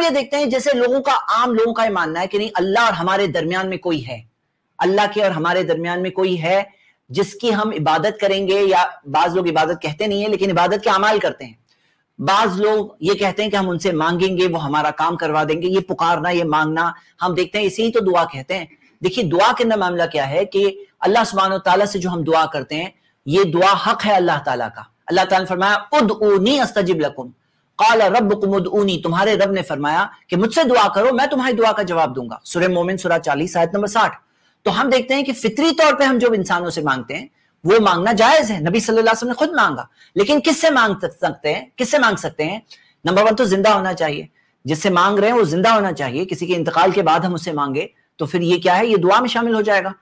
अब ये देखते हैं जैसे लोगों का आम लोगों का ये मानना है कि नहीं अल्लाह और हमारे दरमियान में कोई है अल्लाह के और हमारे दरमियान में कोई है जिसकी हम इबादत करेंगे या बाज लोग इबादत कहते नहीं है लेकिन इबादत के अमाल करते हैं बाज लोग ये कहते हैं कि हम उनसे मांगेंगे वो हमारा काम करवा देंगे ये पुकारना ये मांगना हम देखते हैं इसे ही तो दुआ कहते हैं देखिए दुआ के अंदर मामला क्या है कि अल्लाह सुबहान तला से जो हम दुआ करते हैं ये दुआ हक है अल्लाह ताला का अल्लाह ताला फरमाया उद ऊनी अस्तजिब लकुम काला रब कुमुदनी तुम्हारे रब ने फरमाया कि मुझसे दुआ करो मैं तुम्हारी दुआ का जवाब दूंगा सुर मोमिन सुरा चालीस आयत नंबर साठ तो हम देखते हैं कि फितरी तौर पर हम जो इंसानों से मांगते हैं वो मांगना जायज है नबी सल्लल्लाहु अलैहि वसल्लम ने खुद मांगा लेकिन किससे मांग सकते हैं किससे मांग सकते हैं नंबर वन तो जिंदा होना चाहिए जिससे मांग रहे हैं वो जिंदा होना चाहिए किसी के इंतकाल के बाद हम उससे मांगे तो फिर ये क्या है ये दुआ में शामिल हो जाएगा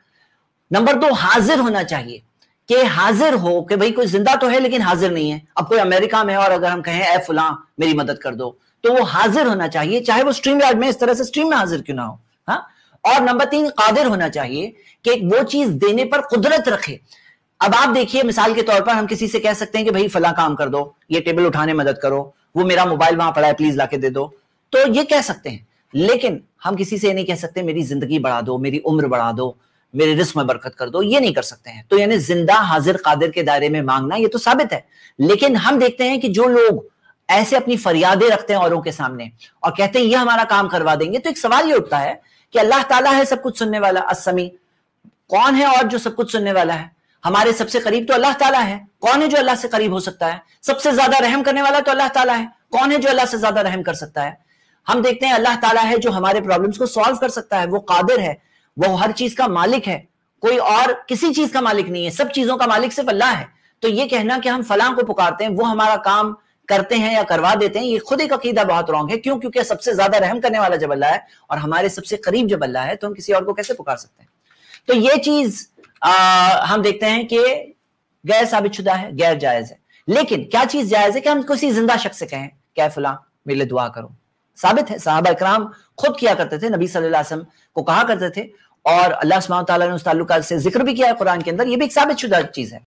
नंबर दो हाजिर होना चाहिए कि हाजिर हो कि भाई कोई जिंदा तो है लेकिन हाजिर नहीं है अब कोई अमेरिका में है और अगर हम कहें ए फुला मेरी मदद कर दो तो वो हाजिर होना चाहिए चाहे वो स्ट्रीम यार्ड में इस तरह से स्ट्रीम में हाजिर क्यों ना हो हा? और नंबर तीन कादिर होना चाहिए कि वो चीज देने पर कुदरत रखे अब आप देखिए मिसाल के तौर पर हम किसी से कह सकते हैं कि भाई फला काम कर दो ये टेबल उठाने मदद करो वो मेरा मोबाइल वहां पड़ा है प्लीज लाके दे दो तो ये कह सकते हैं लेकिन हम किसी से नहीं कह सकते मेरी जिंदगी बढ़ा दो मेरी उम्र बढ़ा दो मेरे रिस्क में बरकत कर दो ये नहीं कर सकते हैं तो यानी जिंदा हाजिर कादिर के दायरे में मांगना ये तो साबित है लेकिन हम देखते हैं कि जो लोग ऐसे अपनी फरियादें रखते हैं औरों के सामने और कहते हैं ये हमारा काम करवा देंगे तो एक सवाल ये उठता है कि अल्लाह ताला है सब कुछ सुनने वाला असमी कौन है और जो सब कुछ सुनने वाला है हमारे सबसे करीब तो अल्लाह ताला है कौन है जो अल्लाह से करीब हो सकता है सबसे ज्यादा रहम करने वाला तो अल्लाह ताला है कौन है जो अल्लाह से ज्यादा रहम कर सकता है हम देखते हैं अल्लाह ताला है जो हमारे प्रॉब्लम्स को सॉल्व कर सकता है वो कादिर है वो हर चीज का मालिक है कोई और किसी चीज का मालिक नहीं है सब चीजों का मालिक सिर्फ अल्लाह है तो ये कहना कि हम फलां को पुकारते हैं वो हमारा काम करते हैं या करवा देते हैं ये खुद एक अकीदा बहुत रॉन्ग है क्यों क्योंकि सबसे ज्यादा रहम करने वाला जब अल्लाह है और हमारे सबसे करीब जब अल्लाह है तो हम किसी और को कैसे पुकार सकते हैं तो ये चीज हम देखते हैं कि गैर साबित शुदा है गैर जायज है लेकिन क्या चीज जायज है कि हम किसी जिंदा शख्स से कहें क्या फला मेरे दुआ करो साबित है साहब इक्राम खुद किया करते थे नबी सल्लल्लाहु अलैहि वसल्लम को कहा करते थे और अल्लाह सुबह ने उस ताल्लुक से जिक्र भी किया है कुरान के अंदर ये भी एक साबित शुदा चीज़ है